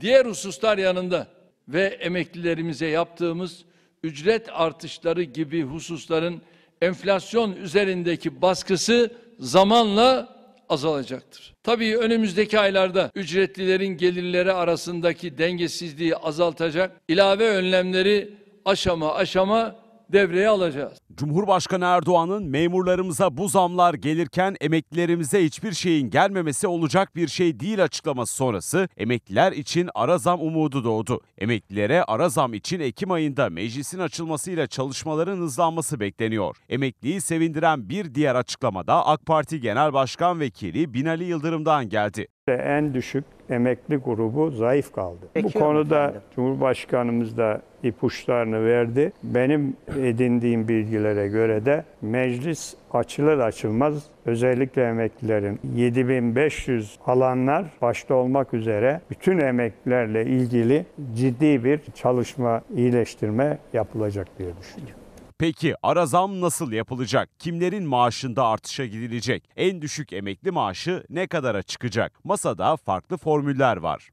Diğer hususlar yanında ve emeklilerimize yaptığımız ücret artışları gibi hususların enflasyon üzerindeki baskısı zamanla azalacaktır. Tabii önümüzdeki aylarda ücretlilerin gelirleri arasındaki dengesizliği azaltacak ilave önlemleri aşama aşama devreye alacağız. Cumhurbaşkanı Erdoğan'ın memurlarımıza bu zamlar gelirken emeklilerimize hiçbir şeyin gelmemesi olacak bir şey değil açıklaması sonrası emekliler için ara zam umudu doğdu. Emeklilere ara zam için Ekim ayında meclisin açılmasıyla çalışmaların hızlanması bekleniyor. Emekliyi sevindiren bir diğer açıklamada AK Parti Genel Başkan Vekili Binali Yıldırım'dan geldi en düşük emekli grubu zayıf kaldı. Peki, Bu konuda efendim. Cumhurbaşkanımız da ipuçlarını verdi. Benim edindiğim bilgilere göre de meclis açılır açılmaz özellikle emeklilerin 7500 alanlar başta olmak üzere bütün emeklilerle ilgili ciddi bir çalışma iyileştirme yapılacak diye düşünüyorum. Peki ara zam nasıl yapılacak? Kimlerin maaşında artışa gidilecek? En düşük emekli maaşı ne kadara çıkacak? Masada farklı formüller var.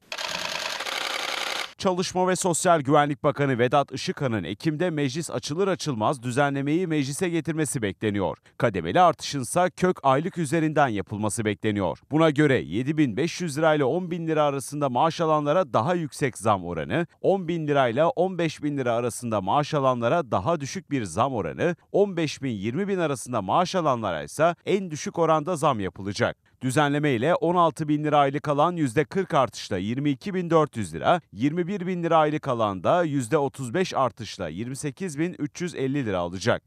Çalışma ve Sosyal Güvenlik Bakanı Vedat Işıkhan'ın Ekim'de meclis açılır açılmaz düzenlemeyi meclise getirmesi bekleniyor. Kademeli artışınsa kök aylık üzerinden yapılması bekleniyor. Buna göre 7500 lirayla 10.000 lira arasında maaş alanlara daha yüksek zam oranı, 10.000 lirayla 15.000 lira arasında maaş alanlara daha düşük bir zam oranı, 15.000-20.000 arasında maaş alanlara ise en düşük oranda zam yapılacak. Düzenleme ile 16 bin lira aylık alan %40 artışla 22 bin 400 lira, 21 bin lira aylık alan da %35 artışla 28 bin 350 lira alacak.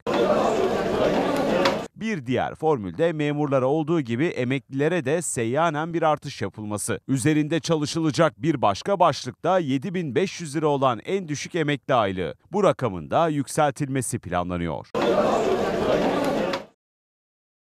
Bir diğer formülde memurlara olduğu gibi emeklilere de seyyanen bir artış yapılması. Üzerinde çalışılacak bir başka başlıkta 7500 lira olan en düşük emekli aylığı. Bu rakamın da yükseltilmesi planlanıyor.